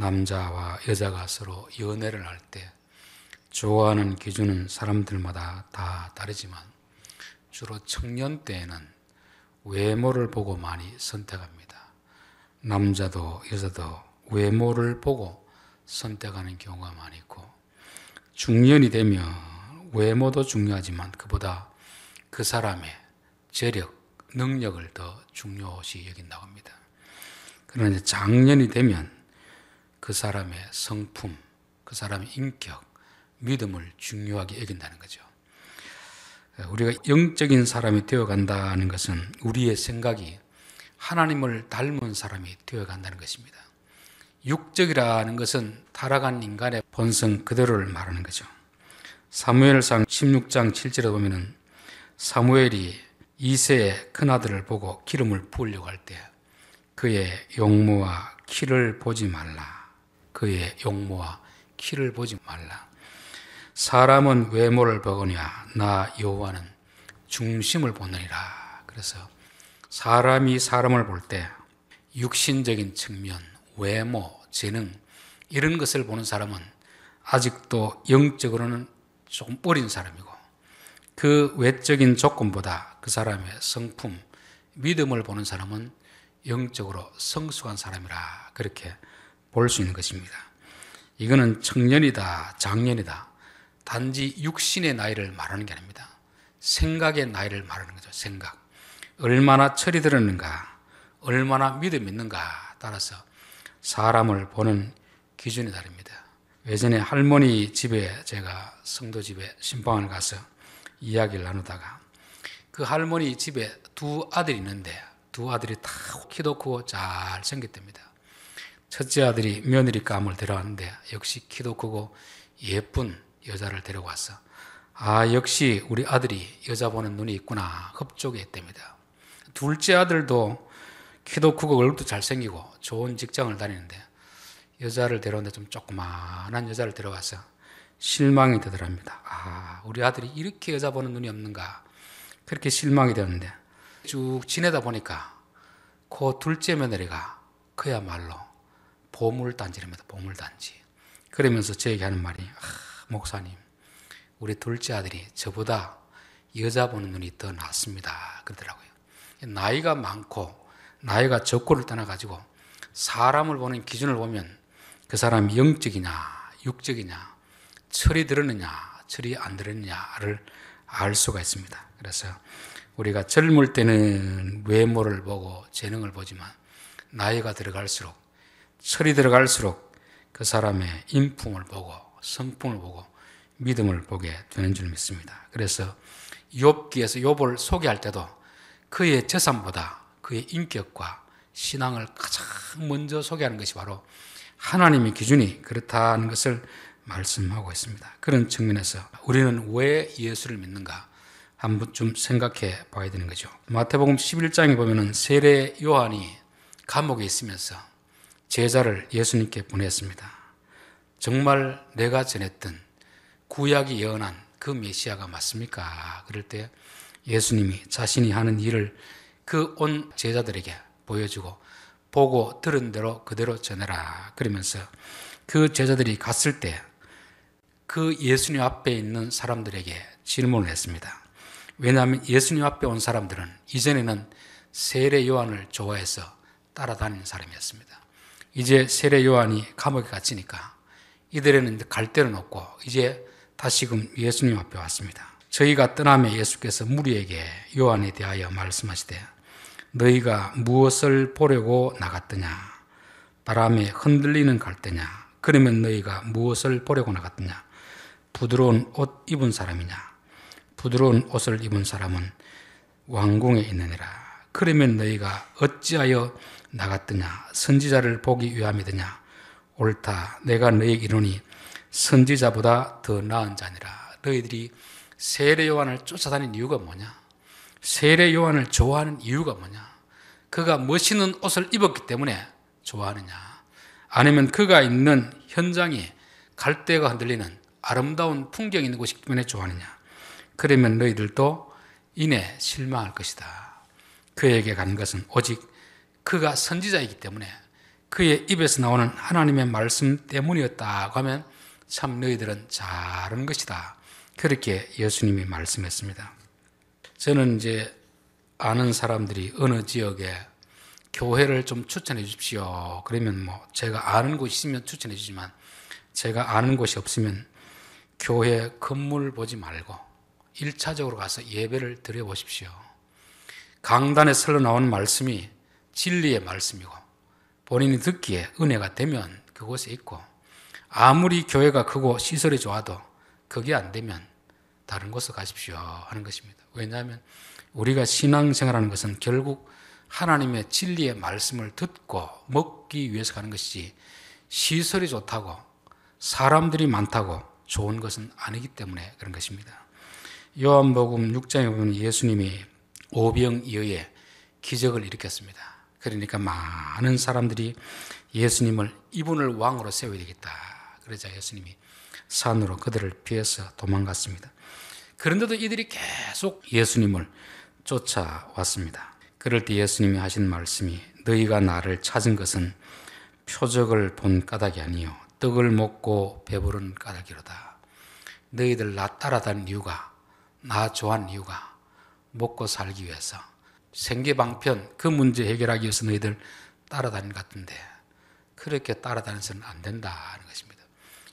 남자와 여자가 서로 연애를 할 때 좋아하는 기준은 사람들마다 다 다르지만 주로 청년 때에는 외모를 보고 많이 선택합니다. 남자도 여자도 외모를 보고 선택하는 경우가 많고 중년이 되면 외모도 중요하지만 그보다 그 사람의 재력, 능력을 더 중요시 여긴다고 합니다. 그러나 작년이 되면 그 사람의 성품, 그 사람의 인격, 믿음을 중요하게 여긴다는 거죠. 우리가 영적인 사람이 되어간다는 것은 우리의 생각이 하나님을 닮은 사람이 되어간다는 것입니다. 육적이라는 것은 타락한 인간의 본성 그대로를 말하는 거죠. 사무엘상 16장 7절에 보면은 사무엘이 이세의 큰아들을 보고 기름을 부으려고 할 때 그의 용모와 키를 보지 말라. 그의 용모와 키를 보지 말라. 사람은 외모를 보거냐 나 여호와는 중심을 보느니라. 그래서 사람이 사람을 볼 때 육신적인 측면, 외모, 재능 이런 것을 보는 사람은 아직도 영적으로는 조금 어린 사람이고 그 외적인 조건보다 그 사람의 성품, 믿음을 보는 사람은 영적으로 성숙한 사람이라 그렇게 볼수 있는 것입니다. 이거는 청년이다, 장년이다. 단지 육신의 나이를 말하는 게 아닙니다. 생각의 나이를 말하는 거죠. 생각. 얼마나 철이 들었는가, 얼마나 믿음이 있는가 따라서 사람을 보는 기준이 다릅니다. 예전에 할머니 집에 제가 성도 집에 신방을 가서 이야기를 나누다가 그 할머니 집에 두 아들이 있는데 두 아들이 다 키도 크고 잘생겼답니다. 첫째 아들이 며느리 감을 데려왔는데 역시 키도 크고 예쁜 여자를 데려왔어. 아 역시 우리 아들이 여자 보는 눈이 있구나 흡족했답니다. 둘째 아들도 키도 크고 얼굴도 잘생기고 좋은 직장을 다니는데 여자를 데려왔는데좀 조그만한 여자를 데려와서 실망이 되더랍니다. 아 우리 아들이 이렇게 여자 보는 눈이 없는가 그렇게 실망이 되었는데 쭉 지내다 보니까 그 둘째 며느리가 그야말로 보물단지입니다 보물단지. 그러면서 저에게 하는 말이 아, 목사님 우리 둘째 아들이 저보다 여자 보는 눈이 더 낫습니다. 그러더라고요. 나이가 많고 나이가 적고를 떠나가지고 사람을 보는 기준을 보면 그 사람이 영적이냐 육적이냐 철이 들었느냐 철이 안 들었느냐를 알 수가 있습니다. 그래서 우리가 젊을 때는 외모를 보고 재능을 보지만 나이가 들어갈수록 철이 들어갈수록 그 사람의 인품을 보고 성품을 보고 믿음을 보게 되는 줄 믿습니다. 그래서 욥기에서 욥을 소개할 때도 그의 재산보다 그의 인격과 신앙을 가장 먼저 소개하는 것이 바로 하나님의 기준이 그렇다는 것을 말씀하고 있습니다. 그런 측면에서 우리는 왜 예수를 믿는가 한 번쯤 생각해 봐야 되는 거죠. 마태복음 11장에 보면 세례 요한이 감옥에 있으면서 제자를 예수님께 보냈습니다. 정말 내가 전했던 구약이 예언한 그 메시아가 맞습니까? 그럴 때 예수님이 자신이 하는 일을 그 온 제자들에게 보여주고 보고 들은 대로 그대로 전해라. 그러면서 그 제자들이 갔을 때 그 예수님 앞에 있는 사람들에게 질문을 했습니다. 왜냐하면 예수님 앞에 온 사람들은 이전에는 세례 요한을 좋아해서 따라다닌 사람이었습니다. 이제 세례 요한이 감옥에 갇히니까 이들에는 갈 데는 없고 이제 다시금 예수님 앞에 왔습니다. 저희가 떠나며 예수께서 무리에게 요한에 대하여 말씀하시되 너희가 무엇을 보려고 나갔더냐 바람에 흔들리는 갈대냐 그러면 너희가 무엇을 보려고 나갔더냐 부드러운 옷 입은 사람이냐 부드러운 옷을 입은 사람은 왕궁에 있느니라 그러면 너희가 어찌하여 나갔더냐 선지자를 보기 위함이더냐 옳다 내가 너희에게 이르니 선지자보다 더 나은 자니라 너희들이 세례 요한을 쫓아다닌 이유가 뭐냐 세례 요한을 좋아하는 이유가 뭐냐 그가 멋있는 옷을 입었기 때문에 좋아하느냐 아니면 그가 있는 현장이 갈대가 흔들리는 아름다운 풍경이 있는 곳이기 때문에 좋아하느냐 그러면 너희들도 이내 실망할 것이다 그에게 간 것은 오직 그가 선지자이기 때문에 그의 입에서 나오는 하나님의 말씀 때문이었다고 하면 참 너희들은 잘한 것이다. 그렇게 예수님이 말씀했습니다. 저는 이제 아는 사람들이 어느 지역에 교회를 좀 추천해 주십시오. 그러면 뭐 제가 아는 곳 있으면 추천해 주지만 제가 아는 곳이 없으면 교회 건물 보지 말고 1차적으로 가서 예배를 드려 보십시오. 강단에 설로 나온 말씀이 진리의 말씀이고 본인이 듣기에 은혜가 되면 그곳에 있고 아무리 교회가 크고 시설이 좋아도 그게 안 되면 다른 곳으로 가십시오 하는 것입니다. 왜냐하면 우리가 신앙생활하는 것은 결국 하나님의 진리의 말씀을 듣고 먹기 위해서 가는 것이지 시설이 좋다고 사람들이 많다고 좋은 것은 아니기 때문에 그런 것입니다. 요한복음 6장에 보면 예수님이 오병이어의 기적을 일으켰습니다. 그러니까 많은 사람들이 예수님을 이분을 왕으로 세워야 되겠다. 그러자 예수님이 산으로 그들을 피해서 도망갔습니다. 그런데도 이들이 계속 예수님을 쫓아왔습니다. 그럴 때 예수님이 하신 말씀이 너희가 나를 찾은 것은 표적을 본 까닭이 아니요 떡을 먹고 배부른 까닭이로다. 너희들 나 따라다닌 이유가 나 좋아한 이유가 먹고 살기 위해서 생계방편 그 문제 해결하기 위해서 너희들 따라다닌 것 같은데 그렇게 따라다니서는안 된다는 것입니다.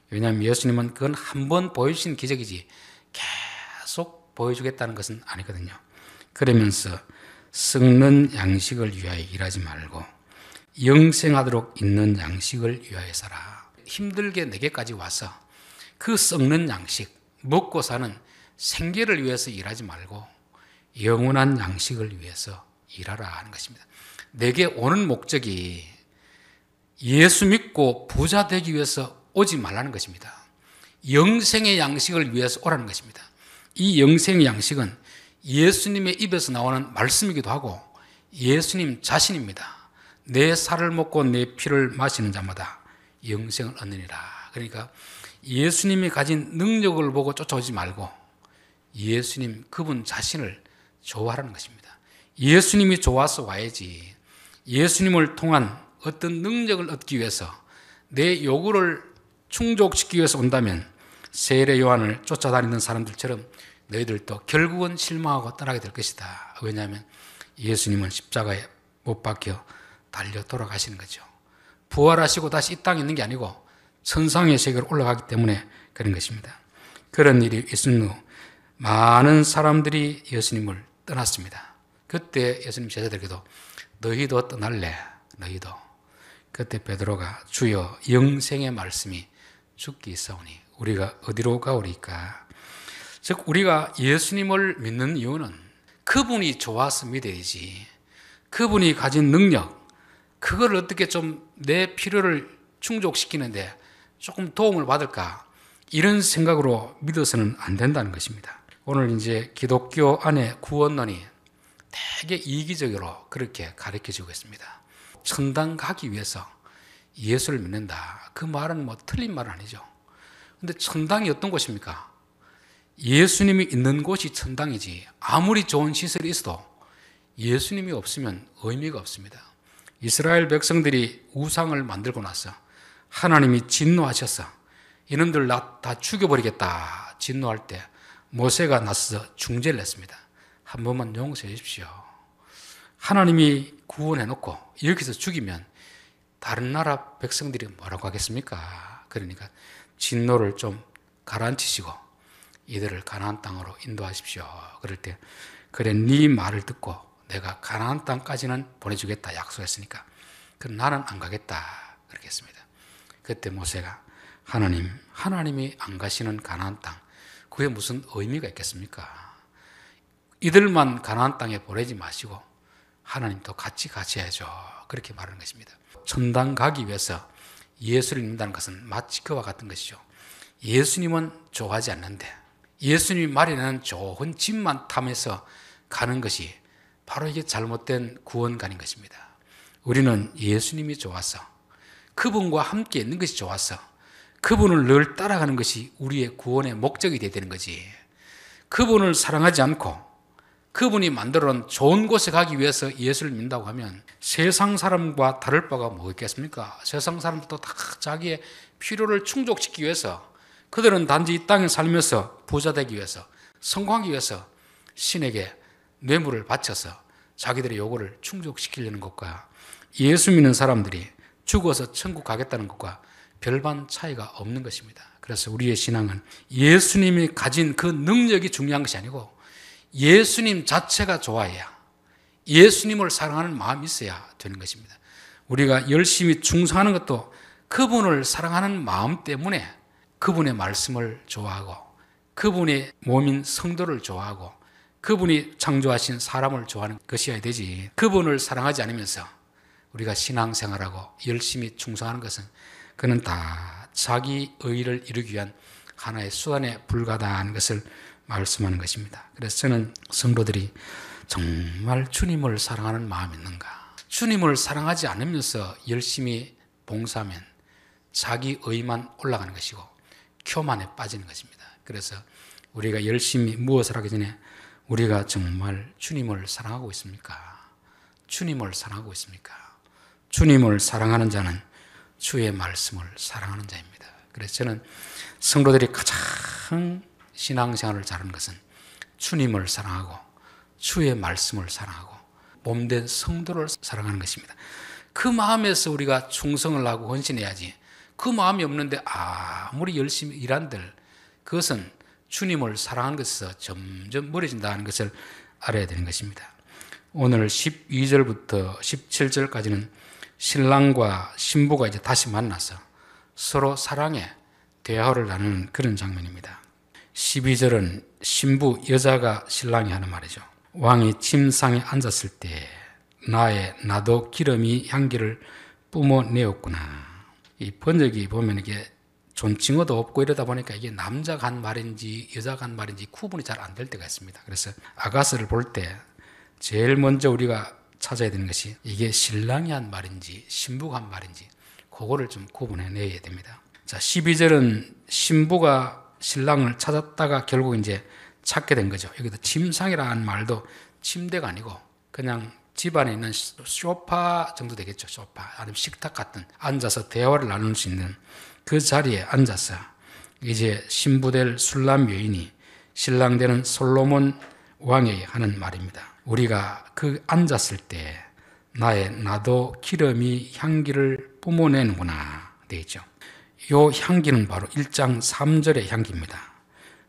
왜냐하면 예수님은 그건 한 번 보여주신 기적이지 계속 보여주겠다는 것은 아니거든요. 그러면서 썩는 양식을 위하여 일하지 말고 영생하도록 있는 양식을 위하여 살아. 힘들게 내게까지 와서 그 썩는 양식, 먹고 사는 생계를 위해서 일하지 말고 영원한 양식을 위해서 일하라 하는 것입니다. 내게 오는 목적이 예수 믿고 부자 되기 위해서 오지 말라는 것입니다. 영생의 양식을 위해서 오라는 것입니다. 이 영생의 양식은 예수님의 입에서 나오는 말씀이기도 하고 예수님 자신입니다. 내 살을 먹고 내 피를 마시는 자마다 영생을 얻느니라. 그러니까 예수님이 가진 능력을 보고 쫓아오지 말고 예수님 그분 자신을 좋아하라는 것입니다. 예수님이 좋아서 와야지. 예수님을 통한 어떤 능력을 얻기 위해서 내 요구를 충족시키기 위해서 온다면 세례 요한을 쫓아다니는 사람들처럼 너희들도 결국은 실망하고 떠나게 될 것이다. 왜냐하면 예수님은 십자가에 못 박혀 달려 돌아가시는 거죠. 부활하시고 다시 이 땅에 있는 게 아니고 천상의 세계로 올라가기 때문에 그런 것입니다. 그런 일이 있은 후 많은 사람들이 예수님을 떠났습니다. 그때 예수님 제자들에게도 너희도 떠날래 너희도 그때 베드로가 주여 영생의 말씀이 죽기 있사오니 우리가 어디로 가오리까 즉 우리가 예수님을 믿는 이유는 그분이 좋아서 믿어야지 그분이 가진 능력 그걸 어떻게 좀 내 필요를 충족시키는데 조금 도움을 받을까 이런 생각으로 믿어서는 안 된다는 것입니다. 오늘 이제 기독교 안에 구원론이 되게 이기적으로 그렇게 가르쳐 주고 있습니다. 천당 가기 위해서 예수를 믿는다. 그 말은 뭐 틀린 말 아니죠. 근데 천당이 어떤 곳입니까? 예수님이 있는 곳이 천당이지 아무리 좋은 시설이 있어도 예수님이 없으면 의미가 없습니다. 이스라엘 백성들이 우상을 만들고 나서 하나님이 진노하셔서 이놈들 나 다 죽여버리겠다 진노할 때 모세가 나서 중재를 했습니다. 한 번만 용서해 십시오 하나님이 구원해 놓고 여기서 죽이면 다른 나라 백성들이 뭐라고 하겠습니까? 그러니까 진노를 좀 가라앉히시고 이들을 가나안 땅으로 인도하십시오. 그럴 때 그래 네 말을 듣고 내가 가나안 땅까지는 보내주겠다 약속했으니까 그럼 나는 안 가겠다 그렇게 했습니다. 그때 모세가 하나님 하나님이 안 가시는 가나안 땅 그게 무슨 의미가 있겠습니까? 이들만 가나안 땅에 보내지 마시고 하나님도 같이 가셔야죠. 그렇게 말하는 것입니다. 천당 가기 위해서 예수를 믿는다는 것은 마치 그와 같은 것이죠. 예수님은 좋아하지 않는데 예수님 말에는 좋은 집만 탐해서 가는 것이 바로 이게 잘못된 구원관인 것입니다. 우리는 예수님이 좋아서 그분과 함께 있는 것이 좋아서 그분을 늘 따라가는 것이 우리의 구원의 목적이 되야 되는 거지. 그분을 사랑하지 않고 그분이 만들어 놓은 좋은 곳에 가기 위해서 예수를 믿는다고 하면 세상 사람과 다를 바가 뭐 있겠습니까? 세상 사람들도 다 자기의 필요를 충족시키기 위해서 그들은 단지 이 땅에 살면서 부자 되기 위해서 성공하기 위해서 신에게 뇌물을 바쳐서 자기들의 요구를 충족시키려는 것과 예수 믿는 사람들이 죽어서 천국 가겠다는 것과 별반 차이가 없는 것입니다. 그래서 우리의 신앙은 예수님이 가진 그 능력이 중요한 것이 아니고 예수님 자체가 좋아야 예수님을 사랑하는 마음이 있어야 되는 것입니다. 우리가 열심히 충성하는 것도 그분을 사랑하는 마음 때문에 그분의 말씀을 좋아하고 그분의 몸인 성도를 좋아하고 그분이 창조하신 사람을 좋아하는 것이어야 되지 그분을 사랑하지 않으면서 우리가 신앙생활하고 열심히 충성하는 것은 그는 다 자기 의를 의 이루기 위한 하나의 수단에 불과다 하는 것을 말씀하는 것입니다. 그래서 저는 성도들이 정말 주님을 사랑하는 마음이 있는가? 주님을 사랑하지 않으면서 열심히 봉사면 자기 의만 올라가는 것이고 교만에 빠지는 것입니다. 그래서 우리가 열심히 무엇을 하기 전에 우리가 정말 주님을 사랑하고 있습니까? 주님을 사랑하고 있습니까? 주님을 사랑하는 자는 주의 말씀을 사랑하는 자입니다. 그래서 저는 성도들이 가장 신앙생활을 잘하는 것은 주님을 사랑하고 주의 말씀을 사랑하고 몸된 성도를 사랑하는 것입니다. 그 마음에서 우리가 충성을 하고 헌신해야지 그 마음이 없는데 아무리 열심히 일한들 그것은 주님을 사랑하는 것에서 점점 멀어진다는 것을 알아야 되는 것입니다. 오늘 12절부터 17절까지는 신랑과 신부가 이제 다시 만나서 서로 사랑해 대화를 나누는 그런 장면입니다. 12절은 신부 여자가 신랑이 하는 말이죠. 왕이 침상에 앉았을 때 나의 나도 기름이 향기를 뿜어내었구나. 이 번역이 보면 이게 존칭어도 없고 이러다 보니까 이게 남자가 한 말인지 여자가 한 말인지 구분이 잘 안 될 때가 있습니다. 그래서 아가스를 볼 때 제일 먼저 우리가 찾아야 되는 것이 이게 신랑이 한 말인지 신부가 한 말인지 그거를 좀 구분해 내야 됩니다. 자, 12절은 신부가 신랑을 찾았다가 결국 이제 찾게 된 거죠. 여기서 침상이라는 말도 침대가 아니고 그냥 집안에 있는 소파 정도 되겠죠. 소파 아니면 식탁 같은 앉아서 대화를 나눌 수 있는 그 자리에 앉아서 이제 신부될 술람 여인이 신랑 되는 솔로몬 왕에게 하는 말입니다. 우리가 그 앉았을 때 나의 나도 기름이 향기를 뿜어내는구나 되어 죠요 향기는 바로 1장 3절의 향기입니다.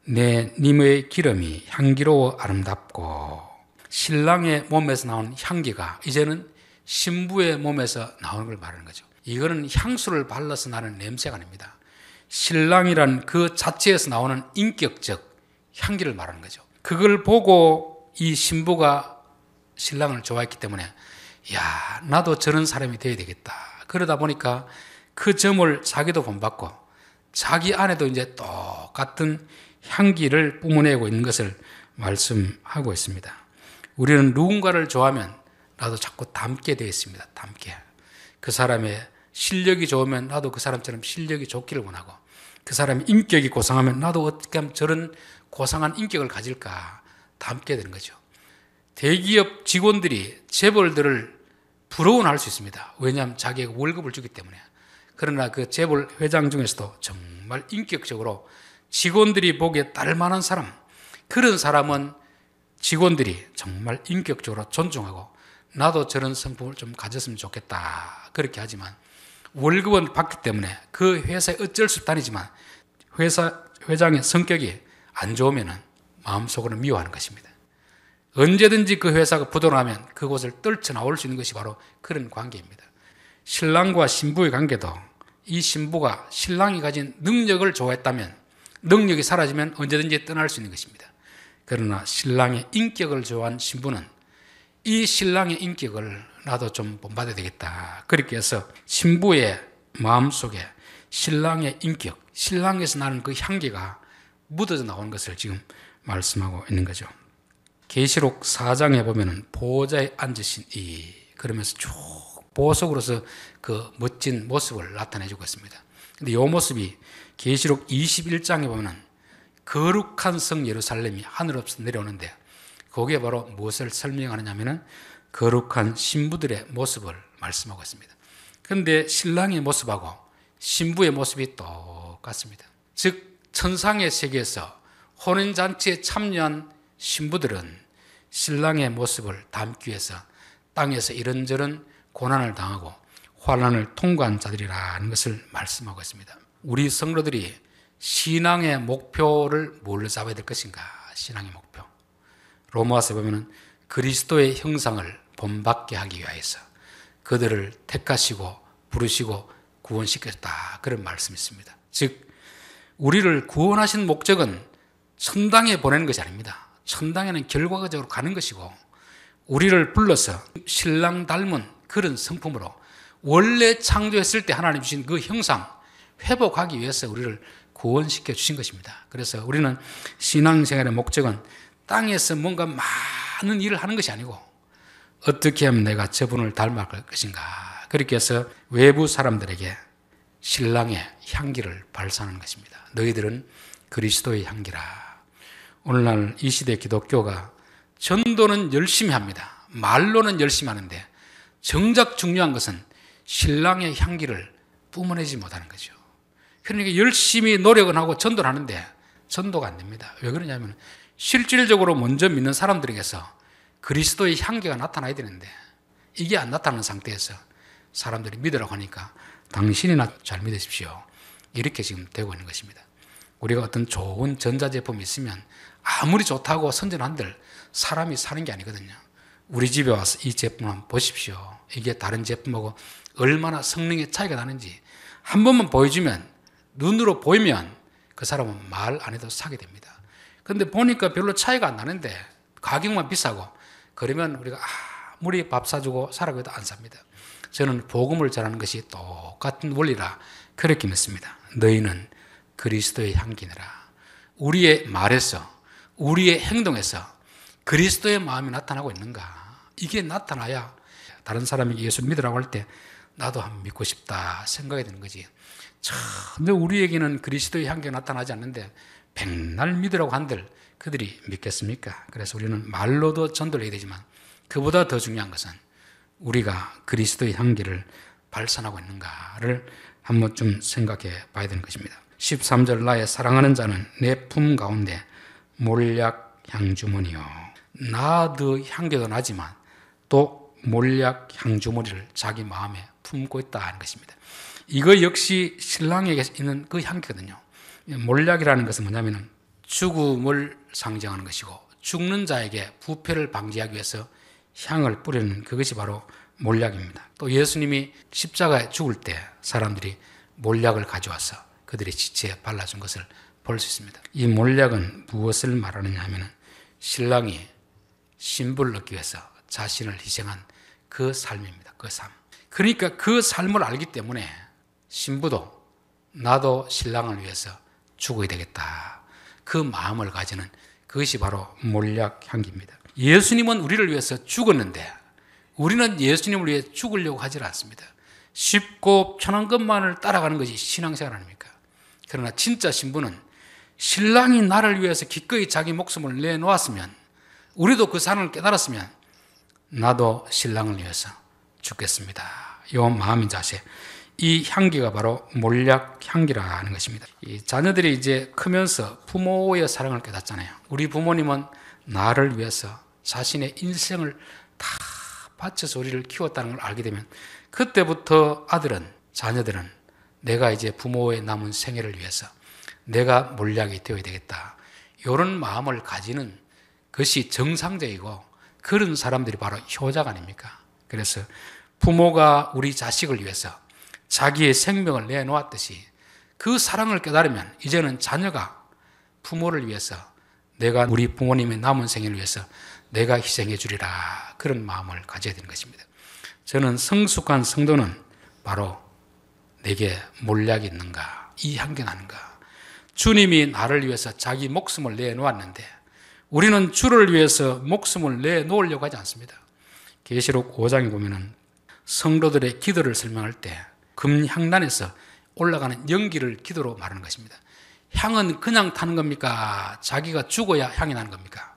내 님의 기름이 향기로워 아름답고 신랑의 몸에서 나온 향기가 이제는 신부의 몸에서 나오는 걸 말하는 거죠. 이거는 향수를 발라서 나는 냄새가 아닙니다. 신랑이란 그 자체에서 나오는 인격적 향기를 말하는 거죠. 그걸 보고 이 신부가 신랑을 좋아했기 때문에 야 나도 저런 사람이 되어야 되겠다. 그러다 보니까 그 점을 자기도 본받고 자기 안에도 이제 똑같은 향기를 뿜어내고 있는 것을 말씀하고 있습니다. 우리는 누군가를 좋아하면 나도 자꾸 닮게 되어 있습니다. 닮게. 그 사람의 실력이 좋으면 나도 그 사람처럼 실력이 좋기를 원하고 그 사람의 인격이 고상하면 나도 어떻게 하면 저런 고상한 인격을 가질까. 담게 되는 거죠. 대기업 직원들이 재벌들을 부러운할 수 있습니다. 왜냐하면 자기가 월급을 주기 때문에. 그러나 그 재벌 회장 중에서도 정말 인격적으로 직원들이 보기에 딸 만한 사람, 그런 사람은 직원들이 정말 인격적으로 존중하고 나도 저런 성품을 좀 가졌으면 좋겠다. 그렇게 하지만 월급은 받기 때문에 그 회사에 어쩔 수 없다니지만 회사, 회장의 성격이 안 좋으면은 마음속으로 미워하는 것입니다. 언제든지 그 회사가 부도나면 그곳을 떨쳐나올 수 있는 것이 바로 그런 관계입니다. 신랑과 신부의 관계도 이 신부가 신랑이 가진 능력을 좋아했다면 능력이 사라지면 언제든지 떠날 수 있는 것입니다. 그러나 신랑의 인격을 좋아한 신부는 이 신랑의 인격을 나도 좀 본받아야 되겠다. 그렇게 해서 신부의 마음속에 신랑의 인격, 신랑에서 나는 그 향기가 묻어져 나온 것을 지금 말씀하고 있는 거죠. 계시록 4장에 보면은 보호에 앉으신 이 그러면서 쭉 보석으로서 그 멋진 모습을 나타내 주고 있습니다. 근데 이 모습이 계시록 21장에 보면은 거룩한 성 예루살렘이 하늘로서 내려오는데 거기에 바로 무엇을 설명하느냐면은 거룩한 신부들의 모습을 말씀하고 있습니다. 근데 신랑의 모습하고 신부의 모습이 똑같습니다. 즉 천상의 세계에서 혼인잔치에 참여한 신부들은 신랑의 모습을 담기 위해서 땅에서 이런저런 고난을 당하고 환란을 통과한 자들이라는 것을 말씀하고 있습니다. 우리 성도들이 신앙의 목표를 뭘로 잡아야 될 것인가? 신앙의 목표. 로마서 보면 그리스도의 형상을 본받게 하기 위하서 그들을 택하시고 부르시고 구원시켰다. 그런 말씀이 있습니다. 즉, 우리를 구원하신 목적은 천당에 보내는 것이 아닙니다. 천당에는 결과적으로 가는 것이고 우리를 불러서 신랑 닮은 그런 성품으로 원래 창조했을 때 하나님 주신 그 형상 회복하기 위해서 우리를 구원시켜 주신 것입니다. 그래서 우리는 신앙생활의 목적은 땅에서 뭔가 많은 일을 하는 것이 아니고 어떻게 하면 내가 저분을 닮을 것인가. 그렇게 해서 외부 사람들에게 신랑의 향기를 발산하는 것입니다. 너희들은 그리스도의 향기라. 오늘날 이 시대 기독교가 전도는 열심히 합니다. 말로는 열심히 하는데 정작 중요한 것은 신랑의 향기를 뿜어내지 못하는 거죠. 그러니까 열심히 노력은 하고 전도를 하는데 전도가 안 됩니다. 왜 그러냐면 실질적으로 먼저 믿는 사람들에게서 그리스도의 향기가 나타나야 되는데 이게 안 나타나는 상태에서 사람들이 믿으라고 하니까 당신이나 잘 믿으십시오. 이렇게 지금 되고 있는 것입니다. 우리가 어떤 좋은 전자제품이 있으면 아무리 좋다고 선전한들 사람이 사는 게 아니거든요. 우리 집에 와서 이 제품 한번 보십시오. 이게 다른 제품하고 얼마나 성능의 차이가 나는지 한 번만 보여주면 눈으로 보이면 그 사람은 말 안 해도 사게 됩니다. 근데 보니까 별로 차이가 안 나는데 가격만 비싸고 그러면 우리가 아무리 밥 사주고 사라고 해도 안 삽니다. 저는 복음을 전하는 것이 똑같은 원리라 그렇게 믿습니다. 너희는 그리스도의 향기느라 우리의 말에서 우리의 행동에서 그리스도의 마음이 나타나고 있는가? 이게 나타나야 다른 사람에 예수 믿으라고 할 때 나도 한번 믿고 싶다 생각이 드는 거지. 참, 근데 우리에게는 그리스도의 향기가 나타나지 않는데 백날 믿으라고 한들 그들이 믿겠습니까? 그래서 우리는 말로도 전도를 해야 되지만 그보다 더 중요한 것은 우리가 그리스도의 향기를 발산하고 있는가를 한번 좀 생각해 봐야 되는 것입니다. 13절 나의 사랑하는 자는 내 품 가운데 몰약 향주머니요. 나도 향기도 나지만 또 몰약 향주머니를 자기 마음에 품고 있다 하는 것입니다. 이거 역시 신랑에게 있는 그 향기거든요. 몰약이라는 것은 뭐냐면 죽음을 상징하는 것이고 죽는 자에게 부패를 방지하기 위해서 향을 뿌리는 그것이 바로 몰약입니다. 또 예수님이 십자가에 죽을 때 사람들이 몰약을 가져와서 그들의 지체에 발라준 것을 볼수 있습니다. 이 몰약은 무엇을 말하느냐 하면 신랑이 신부를 얻기 위해서 자신을 희생한 그 삶입니다. 그 삶. 그러니까 그 삶을 알기 때문에 신부도 나도 신랑을 위해서 죽어야 되겠다. 그 마음을 가지는 그것이 바로 몰약 향기입니다. 예수님은 우리를 위해서 죽었는데 우리는 예수님을 위해 죽으려고 하질 않습니다. 쉽고 편한 것만을 따라가는 것이 신앙생활 아닙니까? 그러나 진짜 신부는 신랑이 나를 위해서 기꺼이 자기 목숨을 내놓았으면 우리도 그 사랑을 깨달았으면 나도 신랑을 위해서 죽겠습니다. 이 마음인 자세. 이 향기가 바로 몰약 향기라는 것입니다. 이 자녀들이 이제 크면서 부모의 사랑을 깨닫잖아요. 우리 부모님은 나를 위해서 자신의 인생을 다 바쳐서 우리를 키웠다는 걸 알게 되면 그때부터 아들은 자녀들은 내가 이제 부모의 남은 생애를 위해서 내가 몰약이 되어야 되겠다. 이런 마음을 가지는 것이 정상적이고 그런 사람들이 바로 효자가 아닙니까? 그래서 부모가 우리 자식을 위해서 자기의 생명을 내놓았듯이 그 사랑을 깨달으면 이제는 자녀가 부모를 위해서 내가 우리 부모님의 남은 생애를 위해서 내가 희생해 주리라 그런 마음을 가져야 되는 것입니다. 저는 성숙한 성도는 바로 내게 몰약이 있는가 이 향견하는가 주님이 나를 위해서 자기 목숨을 내놓았는데 우리는 주를 위해서 목숨을 내놓으려고 하지 않습니다. 계시록 5장에 보면은 성도들의 기도를 설명할 때 금향단에서 올라가는 연기를 기도로 말하는 것입니다. 향은 그냥 타는 겁니까? 자기가 죽어야 향이 나는 겁니까?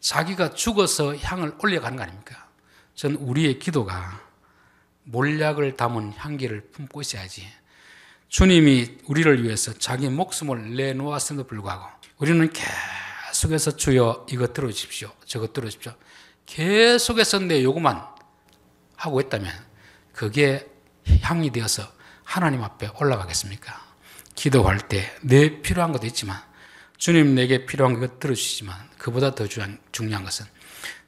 자기가 죽어서 향을 올려가는 거 아닙니까? 전 우리의 기도가 몰약을 담은 향기를 품고 있어야지 주님이 우리를 위해서 자기 목숨을 내놓았음에도 불구하고 우리는 계속해서 주여 이것 들어주십시오. 저것 들어주십시오. 계속해서 내 요구만 하고 있다면 그게 향이 되어서 하나님 앞에 올라가겠습니까? 기도할 때 내 필요한 것도 있지만 주님 내게 필요한 것 들어주시지만 그보다 더 중요한 것은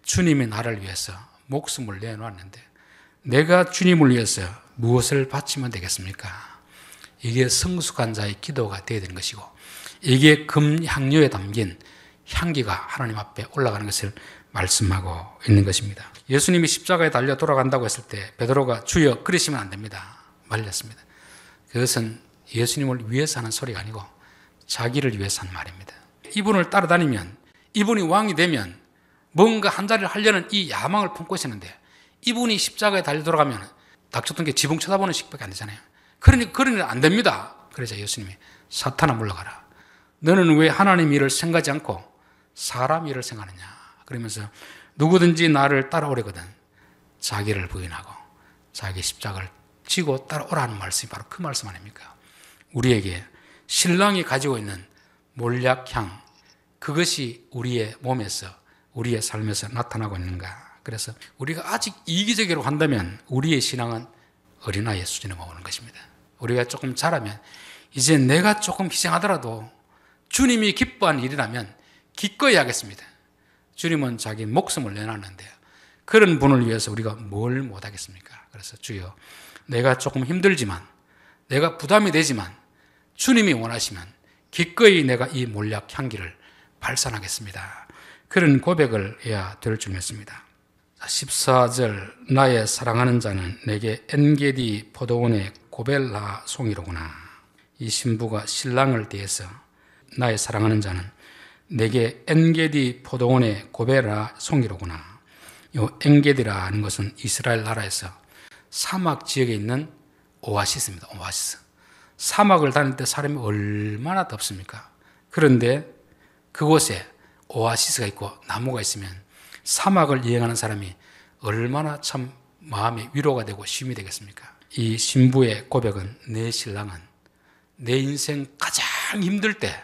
주님이 나를 위해서 목숨을 내놓았는데 내가 주님을 위해서 무엇을 바치면 되겠습니까? 이게 성숙한 자의 기도가 되어야 되는 것이고 이게 금향료에 담긴 향기가 하나님 앞에 올라가는 것을 말씀하고 있는 것입니다. 예수님이 십자가에 달려 돌아간다고 했을 때 베드로가 주여 그러시면 안 됩니다. 말렸습니다. 그것은 예수님을 위해서 하는 소리가 아니고 자기를 위해서 한 말입니다. 이분을 따라다니면 이분이 왕이 되면 뭔가 한 자리를 하려는 이 야망을 품고 있었는데 이분이 십자가에 달려 돌아가면 닥쳤던 게 지붕 쳐다보는 식밖에 안 되잖아요. 그러니 그런 일안 됩니다. 그래서 예수님이 사탄아 물러가라. 너는 왜 하나님 일을 생각하지 않고 사람 일을 생각하느냐? 그러면서 누구든지 나를 따라오려거든 자기를 부인하고 자기 십자가를 지고 따라오라는 말씀이 바로 그 말씀 아닙니까? 우리에게 신랑이 가지고 있는 몰약향 그것이 우리의 몸에서 우리의 삶에서 나타나고 있는가? 그래서 우리가 아직 이기적으로 한다면 우리의 신앙은 어린아이의 수준에 머무는 것입니다. 우리가 조금 자라면 이제 내가 조금 희생하더라도 주님이 기뻐한 일이라면 기꺼이 하겠습니다. 주님은 자기 목숨을 내놨는데 그런 분을 위해서 우리가 뭘 못하겠습니까? 그래서 주여 내가 조금 힘들지만 내가 부담이 되지만 주님이 원하시면 기꺼이 내가 이 몰약 향기를 발산하겠습니다. 그런 고백을 해야 될중이습니다 14절 나의 사랑하는 자는 내게 엔게디 포도원의 고벨라 송이로구나. 이 신부가 신랑을 대해서 나의 사랑하는 자는 내게 엔게디 포도원의 고베라 송이로구나. 이 엔게디라는 것은 이스라엘 나라에서 사막 지역에 있는 오아시스입니다. 오아시스. 사막을 다닐 때 사람이 얼마나 덥습니까? 그런데 그곳에 오아시스가 있고 나무가 있으면 사막을 여행하는 사람이 얼마나 참 마음의 위로가 되고 쉼이 되겠습니까? 이 신부의 고백은 내 신랑은 내 인생 가장 힘들 때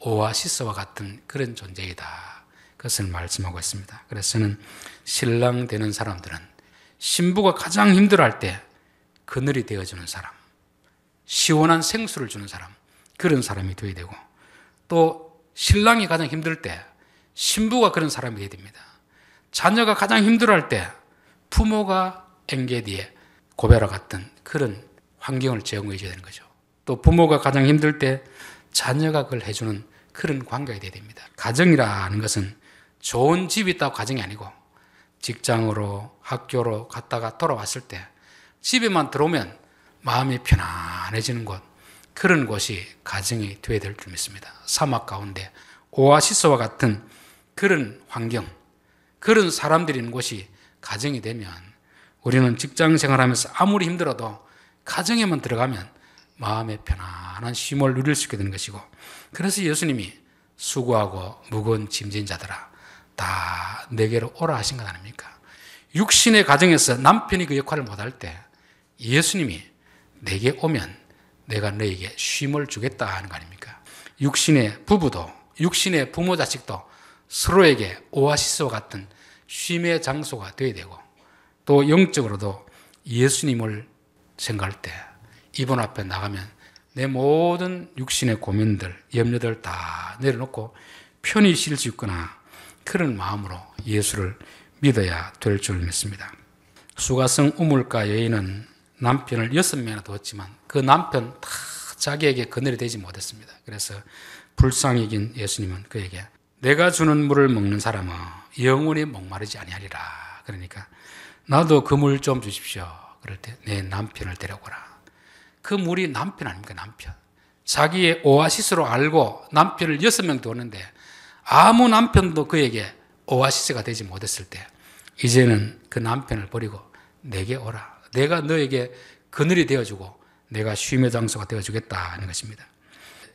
오아시스와 같은 그런 존재이다. 그것을 말씀하고 있습니다. 그래서 저는 신랑 되는 사람들은 신부가 가장 힘들할 어때 그늘이 되어주는 사람, 시원한 생수를 주는 사람, 그런 사람이 되어야 되고, 또 신랑이 가장 힘들 때 신부가 그런 사람이 되어야 됩니다. 자녀가 가장 힘들할 어때 부모가 앵게디에 고베라 같은 그런 환경을 제공해 줘야 되는 거죠. 또 부모가 가장 힘들 때 자녀가 그걸 해주는 그런 관계가 돼야 됩니다. 가정이라는 것은 좋은 집이 있다고 가정이 아니고 직장으로 학교로 갔다가 돌아왔을 때 집에만 들어오면 마음이 편안해지는 곳 그런 곳이 가정이 되어야 될 줄 믿습니다. 사막 가운데 오아시스와 같은 그런 환경 그런 사람들이 있는 곳이 가정이 되면 우리는 직장 생활하면서 아무리 힘들어도 가정에만 들어가면 마음의 편안한 쉼을 누릴 수 있게 되는 것이고 그래서 예수님이 수고하고 무거운 짐진 자들아 다 내게로 오라 하신 것 아닙니까? 육신의 가정에서 남편이 그 역할을 못할 때 예수님이 내게 오면 내가 너에게 쉼을 주겠다 하는 거 아닙니까? 육신의 부부도 육신의 부모 자식도 서로에게 오아시스와 같은 쉼의 장소가 되어야 되고 또 영적으로도 예수님을 생각할 때 이분 앞에 나가면 내 모든 육신의 고민들, 염려들 다 내려놓고 편히 쉴 수 있거나 그런 마음으로 예수를 믿어야 될 줄 믿습니다. 수가성 우물가 여인은 남편을 여섯 명이나 두었지만 그 남편 다 자기에게 그늘이 되지 못했습니다. 그래서 불쌍히 긴 예수님은 그에게 내가 주는 물을 먹는 사람은 영원히 목마르지 아니하리라. 그러니까 나도 그 물 좀 주십시오. 그럴 때 내 남편을 데려오라. 그 물이 남편 아닙니까? 남편. 자기의 오아시스로 알고 남편을 여섯 명도 오는데 아무 남편도 그에게 오아시스가 되지 못했을 때 이제는 그 남편을 버리고 내게 오라. 내가 너에게 그늘이 되어주고 내가 쉼의 장소가 되어주겠다 는 것입니다.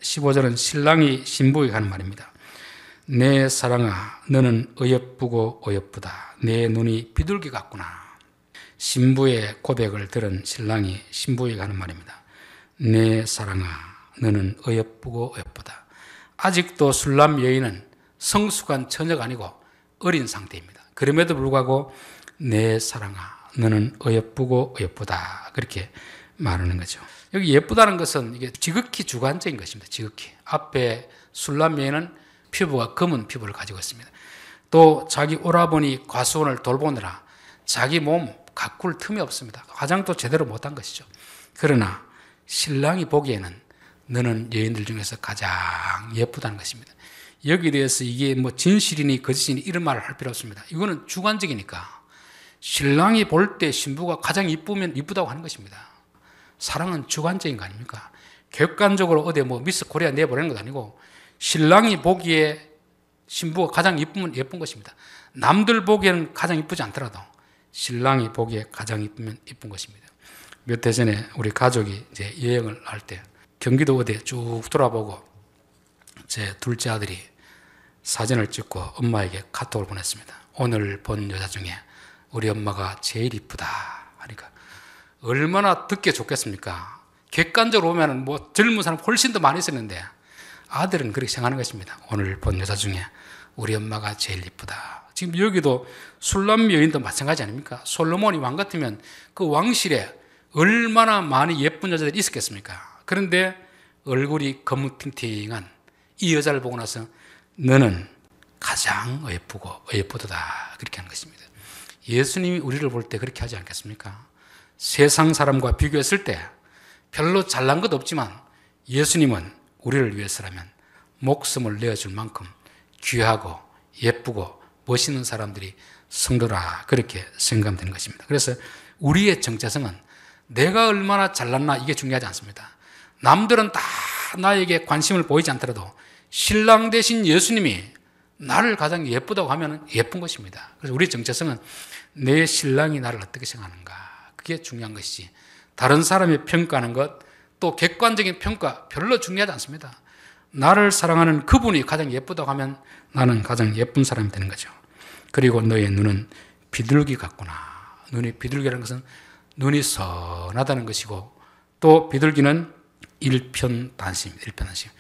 15절은 신랑이 신부에게 하는 말입니다. 내 사랑아 너는 어여쁘고 어여쁘다. 내 눈이 비둘기 같구나. 신부의 고백을 들은 신랑이 신부에게 하는 말입니다. 내 네, 사랑아, 너는 어여쁘고 어여쁘다. 아직도 술람 여인은 성숙한 처녀가 아니고 어린 상태입니다. 그럼에도 불구하고 내 네, 사랑아, 너는 어여쁘고 어여쁘다. 그렇게 말하는 거죠. 여기 예쁘다는 것은 이게 지극히 주관적인 것입니다. 지극히. 앞에 술람 여인은 피부가 검은 피부를 가지고 있습니다. 또 자기 오라버니 과수원을 돌보느라 자기 몸 가꿀 틈이 없습니다. 화장도 제대로 못한 것이죠. 그러나 신랑이 보기에는 너는 여인들 중에서 가장 예쁘다는 것입니다. 여기에 대해서 이게 뭐 진실이니 거짓이니 이런 말을 할 필요 없습니다. 이거는 주관적이니까 신랑이 볼 때 신부가 가장 이쁘면 이쁘다고 하는 것입니다. 사랑은 주관적인 거 아닙니까? 객관적으로 어디 뭐 미스 코리아 내보내는 것 아니고 신랑이 보기에 신부가 가장 이쁘면 예쁜 것입니다. 남들 보기에는 가장 이쁘지 않더라도 신랑이 보기에 가장 이쁘면 이쁜 것입니다. 몇 해 전에 우리 가족이 이제 여행을 할 때 경기도 어디에 쭉 돌아보고 제 둘째 아들이 사진을 찍고 엄마에게 카톡을 보냈습니다. 오늘 본 여자 중에 우리 엄마가 제일 이쁘다 하니까 얼마나 듣기 좋겠습니까? 객관적으로 보면 뭐 젊은 사람 훨씬 더 많이 있었는데 아들은 그렇게 생각하는 것입니다. 오늘 본 여자 중에 우리 엄마가 제일 이쁘다. 지금 여기도 술람 여인도 마찬가지 아닙니까? 솔로몬이 왕 같으면 그 왕실에 얼마나 많이 예쁜 여자들이 있었겠습니까? 그런데 얼굴이 검은팅팅한 이 여자를 보고 나서 너는 가장 예쁘고 예쁘다 그렇게 하는 것입니다. 예수님이 우리를 볼 때 그렇게 하지 않겠습니까? 세상 사람과 비교했을 때 별로 잘난 것 없지만 예수님은 우리를 위해서라면 목숨을 내어줄 만큼 귀하고 예쁘고 멋있는 사람들이 성도라 그렇게 생각되는 것입니다. 그래서 우리의 정체성은 내가 얼마나 잘났나 이게 중요하지 않습니다. 남들은 다 나에게 관심을 보이지 않더라도 신랑 대신 예수님이 나를 가장 예쁘다고 하면 예쁜 것입니다. 그래서 우리 정체성은 내 신랑이 나를 어떻게 생각하는가 그게 중요한 것이지 다른 사람의 평가하는 것 또 객관적인 평가 별로 중요하지 않습니다. 나를 사랑하는 그분이 가장 예쁘다고 하면 나는 가장 예쁜 사람이 되는 거죠. 그리고 너의 눈은 비둘기 같구나. 눈이 비둘기라는 것은 눈이 선하다는 것이고 또 비둘기는 일편단심입니다. 일편단심.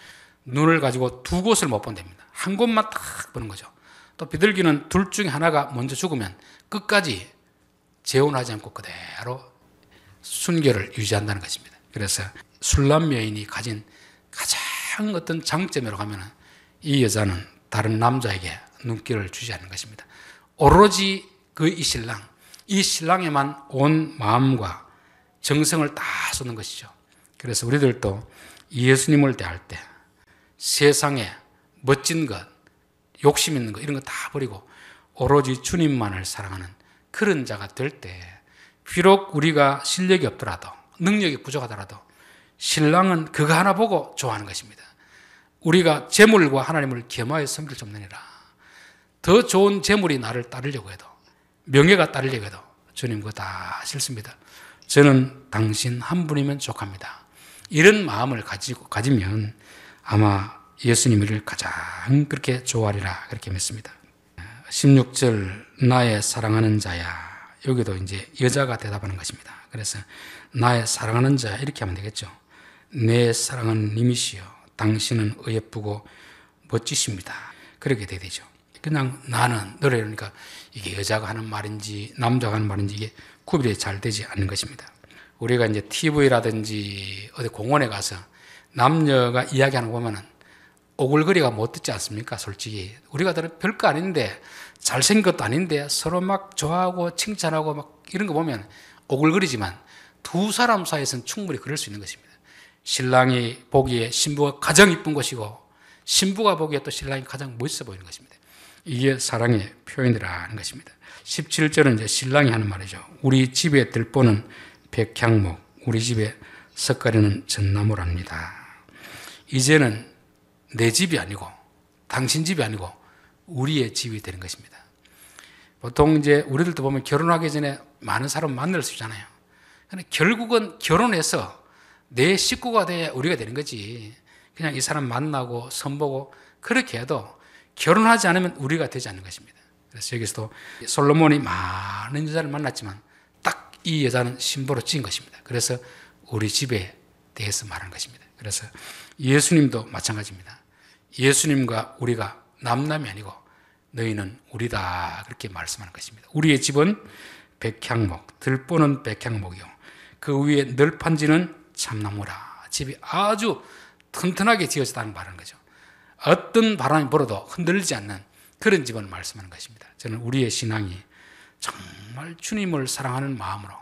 눈을 가지고 두 곳을 못 본답니다. 한 곳만 딱 보는 거죠. 또 비둘기는 둘 중에 하나가 먼저 죽으면 끝까지 재혼하지 않고 그대로 순결을 유지한다는 것입니다. 그래서 술람 여인이 가진 가장 가장 어떤 장점으로가면이 여자는 다른 남자에게 눈길을 주지 않는 것입니다. 오로지 그 이 신랑, 이 신랑에만 온 마음과 정성을 다 쏟는 것이죠. 그래서 우리들도 예수님을 대할 때 세상에 멋진 것, 욕심 있는 것 이런 거다 버리고 오로지 주님만을 사랑하는 그런 자가 될 때 비록 우리가 실력이 없더라도 능력이 부족하더라도 신랑은 그거 하나 보고 좋아하는 것입니다. 우리가 재물과 하나님을 겸하여 섬길 수없니라더 좋은 재물이 나를 따르려고 해도, 명예가 따르려고 해도, 주님 그거 다 싫습니다. 저는 당신 한 분이면 족합니다. 이런 마음을 가지고, 가지면 아마 예수님을 가장 그렇게 좋아하리라. 그렇게 믿습니다. 16절, 나의 사랑하는 자야. 여기도 이제 여자가 대답하는 것입니다. 그래서 나의 사랑하는 자 이렇게 하면 되겠죠. 내사랑은 님이시여 당신은 의예쁘고 멋지십니다. 그렇게 되죠. 그냥 나는 너를 그러니까 이게 여자가 하는 말인지 남자가 하는 말인지 이게 구별이 잘 되지 않는 것입니다. 우리가 이제 TV라든지 어디 공원에 가서 남녀가 이야기하는 거 보면은 오글거리가 못 듣지 않습니까? 솔직히 우리가 들은 별거 아닌데 잘생긴 것도 아닌데 서로 막 좋아하고 칭찬하고 막 이런 거 보면 오글거리지만 두 사람 사이에서는 충분히 그럴 수 있는 것입니다. 신랑이 보기에 신부가 가장 이쁜 것이고 신부가 보기에 또 신랑이 가장 멋있어 보이는 것입니다. 이게 사랑의 표현이라는 것입니다. 17절은 이제 신랑이 하는 말이죠. 우리 집에 들보는 백향목, 우리 집에 석가리는 전나무랍니다. 이제는 내 집이 아니고 당신 집이 아니고 우리의 집이 되는 것입니다. 보통 이제 우리들도 보면 결혼하기 전에 많은 사람 만날 수 있잖아요. 근데 결국은 결혼해서 내 식구가 돼야 우리가 되는 거지. 그냥 이 사람 만나고 선보고 그렇게 해도 결혼하지 않으면 우리가 되지 않는 것입니다. 그래서 여기서도 솔로몬이 많은 여자를 만났지만 딱 이 여자는 신부로 찍 것입니다. 그래서 우리 집에 대해서 말한 것입니다. 그래서 예수님도 마찬가지입니다. 예수님과 우리가 남남이 아니고 너희는 우리다 그렇게 말씀하는 것입니다. 우리의 집은 백향목, 들보는 백향목이요. 그 위에 널판지는 참나무라. 집이 아주 튼튼하게 지어졌다는 말하 거죠. 어떤 바람이 불어도 흔들리지 않는 그런 집을 말씀하는 것입니다. 저는 우리의 신앙이 정말 주님을 사랑하는 마음으로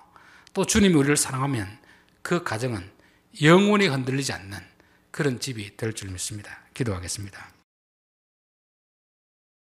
또 주님이 우리를 사랑하면 그 가정은 영원히 흔들리지 않는 그런 집이 될 줄 믿습니다. 기도하겠습니다.